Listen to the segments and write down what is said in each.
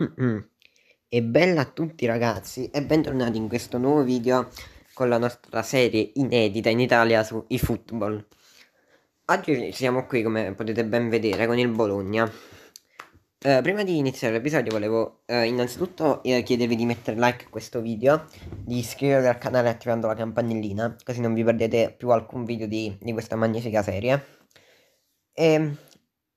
Mm-mm. E bella a tutti ragazzi e bentornati in questo nuovo video con la nostra serie inedita in Italia su eFootball. Oggi siamo qui come potete ben vedere con il Bologna. Eh, prima di iniziare l'episodio volevo eh, innanzitutto eh, chiedervi di mettere like a questo video, di iscrivervi al canale attivando la campanellina, così non vi perdete più alcun video di, di questa magnifica serie. E ehm,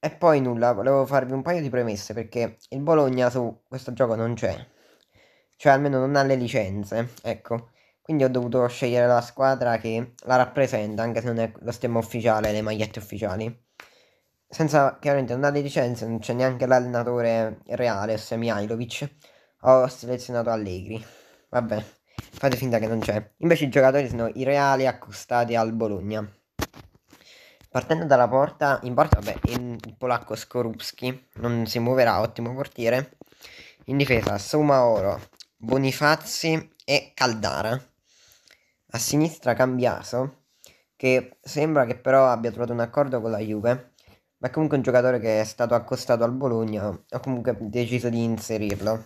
e poi nulla, volevo farvi un paio di premesse perché il Bologna su questo gioco non c'è. Cioè almeno non ha le licenze, ecco. Quindi ho dovuto scegliere la squadra che la rappresenta, anche se non è lo stemma ufficiale, le magliette ufficiali. Senza, chiaramente, non ha le licenze, non c'è neanche l'allenatore reale, Semihailovic. Ho selezionato Allegri. Vabbè, fate finta che non c'è. Invece i giocatori sono i reali accostati al Bologna. Partendo dalla porta, in porta, vabbè, il polacco Skorupski non si muoverà, ottimo portiere. In difesa, Somaoro, Bonifazzi e Caldara. A sinistra, Cambiaso, che sembra che però abbia trovato un accordo con la Juve, ma è comunque un giocatore che è stato accostato al Bologna, ho comunque deciso di inserirlo.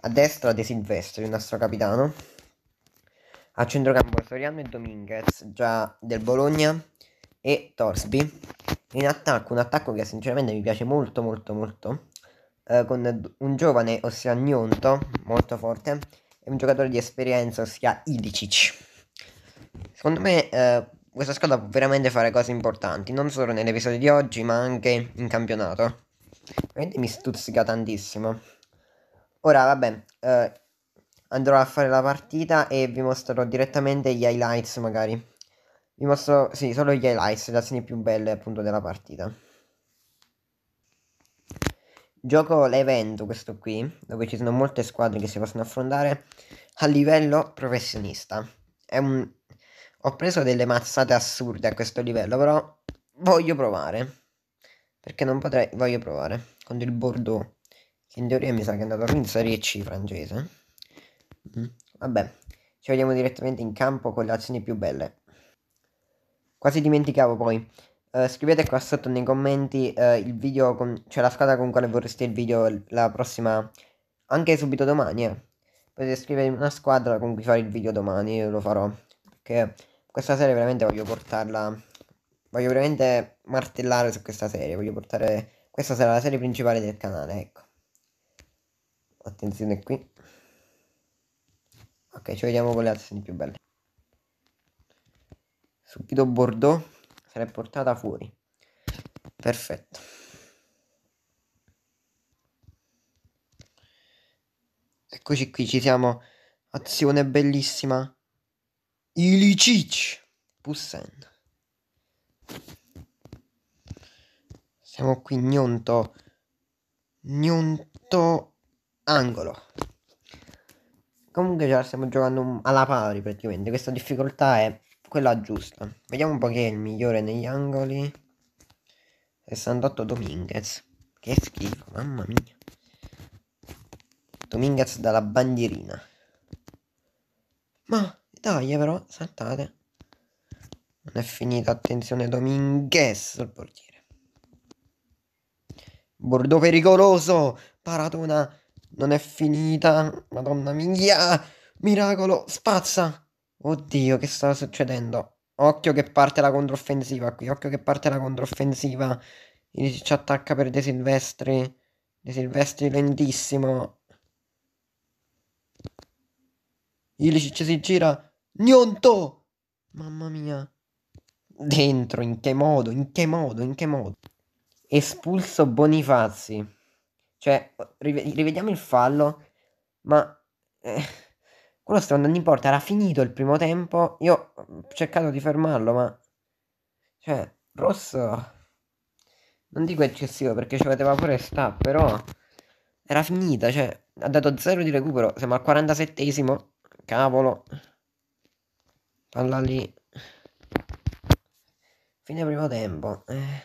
A destra De Silvestri, il nostro capitano. A centrocampo Soriano e Dominguez, già del Bologna e Torsby in attacco, un attacco che sinceramente mi piace molto molto molto, eh, con un giovane, ossia Gnonto, molto forte, e un giocatore di esperienza, ossia Ilicic. Secondo me eh, questa squadra può veramente fare cose importanti, non solo nell'episodio di oggi, ma anche in campionato. Veramente mi stuzzica tantissimo. Ora, vabbè, eh, andrò a fare la partita e vi mostrerò direttamente gli highlights magari. Vi mostro sì, solo gli highlights, le azioni più belle appunto della partita. Gioco l'evento questo qui, dove ci sono molte squadre che si possono affrontare a livello professionista. È Un... Ho preso delle mazzate assurde a questo livello, però voglio provare. Perché non potrei, voglio provare. Con il Bordeaux, che in teoria mi sa che è andato a in Serie C francese. Mm-hmm. Vabbè, ci vediamo direttamente in campo con le azioni più belle. Quasi dimenticavo poi. Uh, scrivete qua sotto nei commenti uh, il video, con, cioè la squadra con quale vorreste il video la prossima, anche subito domani. Eh. Potete scrivere una squadra con cui fare il video domani, io lo farò. Perché questa serie veramente voglio portarla, voglio veramente martellare su questa serie, voglio portare, questa sarà la serie principale del canale, ecco. Attenzione qui. Ok, ci vediamo con le azioni più belle. Subito Bordeaux se l'è portata fuori. Perfetto. Eccoci qui, ci siamo. Azione bellissima. Ilicic Pussen. Siamo qui Gnonto. Gnonto angolo. Comunque già stiamo giocando alla pari praticamente. Questa difficoltà è quella giusta. Vediamo un po' chi è il migliore negli angoli. 68 Dominguez. Che schifo, mamma mia. Dominguez dalla bandierina. Ma dai, eh, però, saltate. Non è finita, attenzione Dominguez sul portiere. Bordo pericoloso, paratona. Non è finita, madonna mia. Miracolo, spazza. Oddio, che stava succedendo? Occhio che parte la controffensiva qui, occhio che parte la controffensiva. Il ci attacca per De Silvestri. De Silvestri lentissimo. Ilicic si gira. Gnonto! Mamma mia. Dentro, in che modo, in che modo, in che modo. Espulso Bonifazzi. Cioè, rivediamo il fallo, ma... Eh quello stava andando in porta, era finito il primo tempo. Io mm, ho cercato di fermarlo, ma. Cioè, Rosso. Non dico eccessivo perché ci poteva pure sta, però. Era finita, cioè. Ha dato zero di recupero. Siamo al 47esimo. Cavolo. Palla lì. Fine primo tempo. Eh.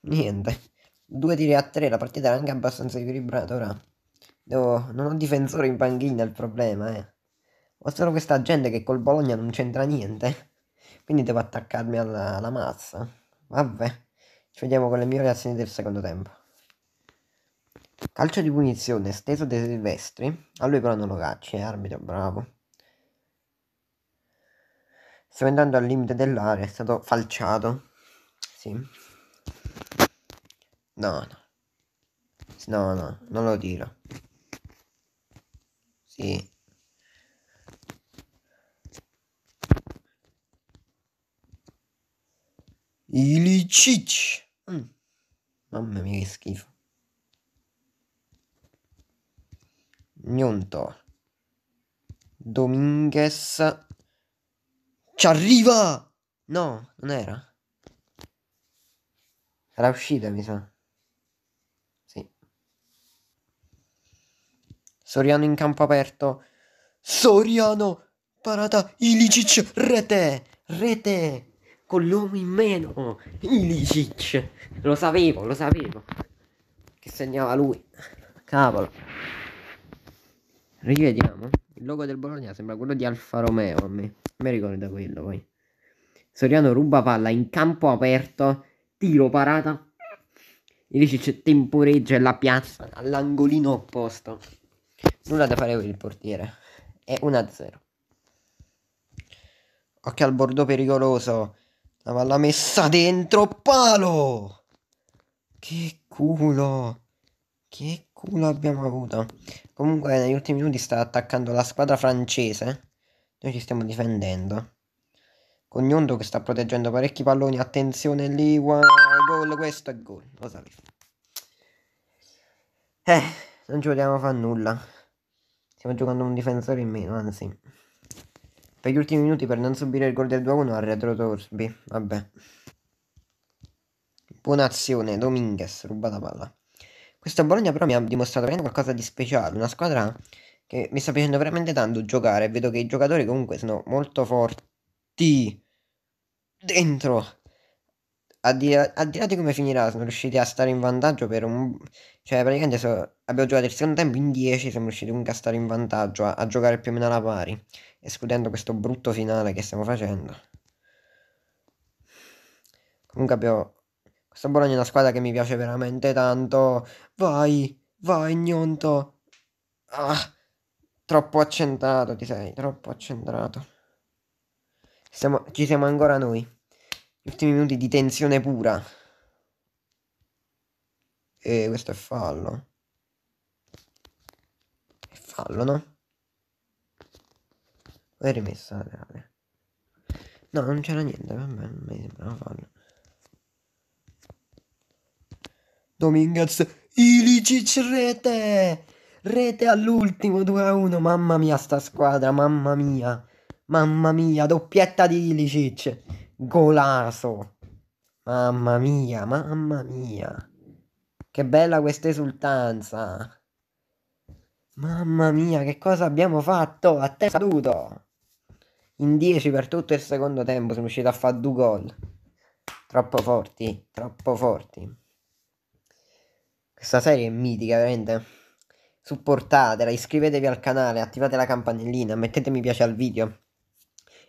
Niente. Due tiri a tre, la partita era anche abbastanza equilibrata ora. Oh, non ho difensore in panchina il problema, eh. Ho solo questa gente che col Bologna non c'entra niente. Quindi devo attaccarmi alla, alla mazza. Vabbè. Ci vediamo con le mie reazioni del secondo tempo. Calcio di punizione steso De Silvestri. A lui però non lo cacci, eh, arbitro bravo. Stiamo andando al limite dell'area, è stato falciato. Sì. No, no. No, no, non lo tiro sì. Ilicic. Mm. Mamma mia che schifo. Gnonto. Dominguez. Ci arriva! No, non era. Era uscita, mi sa. Soriano in campo aperto. Soriano! Parata Ilicic! Rete! Rete! Con l'uomo in meno! Ilicic! Lo sapevo, lo sapevo! Che segnava lui. Cavolo. Rivediamo. Il logo del Bologna sembra quello di Alfa Romeo a me. Mi ricorda quello poi. Soriano ruba palla in campo aperto. Tiro parata. Ilicic temporeggia e la piazza all'angolino opposto. Nulla da fare con il portiere. È 1-0. Occhio al bordo pericoloso. La palla messa dentro. Palo! Che culo! Che culo abbiamo avuto. Comunque negli ultimi minuti sta attaccando la squadra francese. Noi ci stiamo difendendo. Cognondo che sta proteggendo parecchi palloni. Attenzione lì. Gol, questo è gol. Lo sapevo. Eh, non ci vogliamo fare nulla. Stiamo giocando un difensore in meno, anzi. Per gli ultimi minuti per non subire il gol del 2-1 ha retro Torsby. Vabbè. Buona azione, Dominguez, ruba la palla. Questa Bologna però mi ha dimostrato veramente qualcosa di speciale, una squadra che mi sta piacendo veramente tanto giocare. Vedo che i giocatori comunque sono molto forti dentro al di, là, di come finirà, sono riusciti a stare in vantaggio per un... Cioè, praticamente so, abbiamo giocato il secondo tempo in 10, siamo riusciti comunque a stare in vantaggio, a, a giocare più o meno alla pari, escludendo questo brutto finale che stiamo facendo. Comunque abbiamo... Questo Bologna è una squadra che mi piace veramente tanto. Vai, vai Gnonto. Ah, troppo accentrato ti sei, troppo accentrato. Siamo, ci siamo ancora noi ultimi minuti di tensione pura. E questo è fallo. È fallo, no? L'hai rimessa reale. No, non c'era niente, vabbè, non mi sembrava fallo. Dominguez, Ilicic rete! Rete all'ultimo 2 a 1, mamma mia sta squadra, mamma mia. Mamma mia, doppietta di Ilicic. Golaso. Mamma mia, mamma mia. Che bella questa esultanza. Mamma mia, che cosa abbiamo fatto? A te saluto. In 10 per tutto il secondo tempo sono riuscito a fare due gol. Troppo forti, troppo forti. Questa serie è mitica, veramente. Supportatela, iscrivetevi al canale, attivate la campanellina, mettete mi piace al video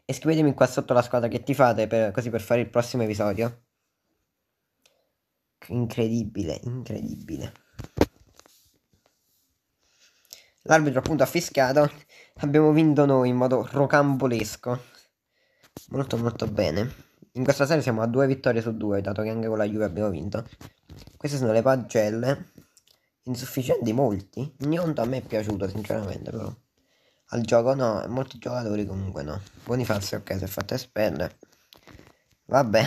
e scrivetemi qua sotto la squadra che ti fate per, così per fare il prossimo episodio. Incredibile, incredibile. L'arbitro appunto ha fischiato, abbiamo vinto noi in modo rocambolesco. Molto molto bene. In questa serie siamo a due vittorie su due, dato che anche con la Juve abbiamo vinto. Queste sono le pagelle. Insufficienti molti. Niente a me è piaciuto sinceramente però al gioco no, e molti giocatori comunque no. Bonifacio ok, si è fatto espellere. Vabbè.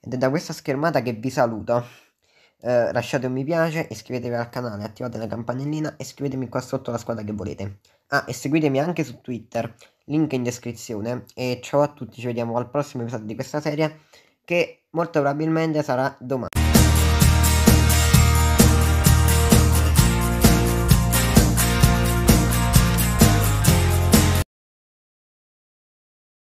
Ed è da questa schermata che vi saluto. Eh, lasciate un mi piace, iscrivetevi al canale, attivate la campanellina e scrivetemi qua sotto la squadra che volete. Ah, e seguitemi anche su Twitter, link in descrizione. E ciao a tutti, ci vediamo al prossimo episodio di questa serie che molto probabilmente sarà domani.